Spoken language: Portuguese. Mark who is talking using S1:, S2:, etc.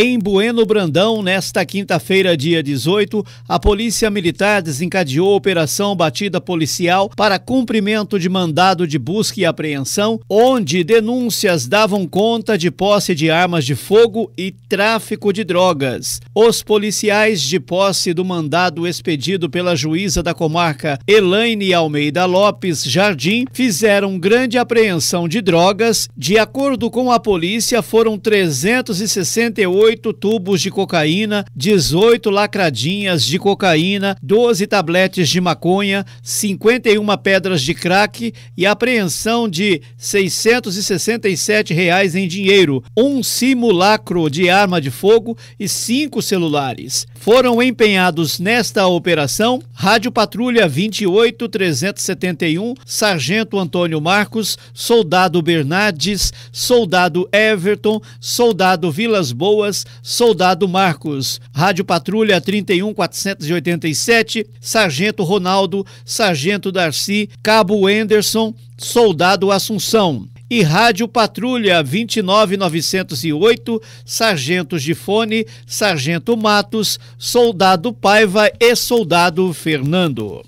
S1: Em Bueno Brandão, nesta quinta-feira, dia 18, a Polícia Militar desencadeou operação batida policial para cumprimento de mandado de busca e apreensão, onde denúncias davam conta de posse de armas de fogo e tráfico de drogas. Os policiais de posse do mandado expedido pela juíza da comarca Elaine Almeida Lopes Jardim fizeram grande apreensão de drogas. De acordo com a polícia, foram 368 oito tubos de cocaína, 18 lacradinhas de cocaína, 12 tabletes de maconha, 51 pedras de crack e apreensão de 667 reais em dinheiro, um simulacro de arma de fogo e cinco celulares. Foram empenhados nesta operação Rádio Patrulha 28371, Sargento Antônio Marcos, Soldado Bernardes, Soldado Everton, Soldado Vilas Boas, Alagoas, Soldado Marcos, Rádio Patrulha 31487, Sargento Ronaldo, Sargento Darcy, Cabo Anderson, Soldado Assunção e Rádio Patrulha 29908, Sargentos de Fone, Sargento Matos, Soldado Paiva e Soldado Fernando.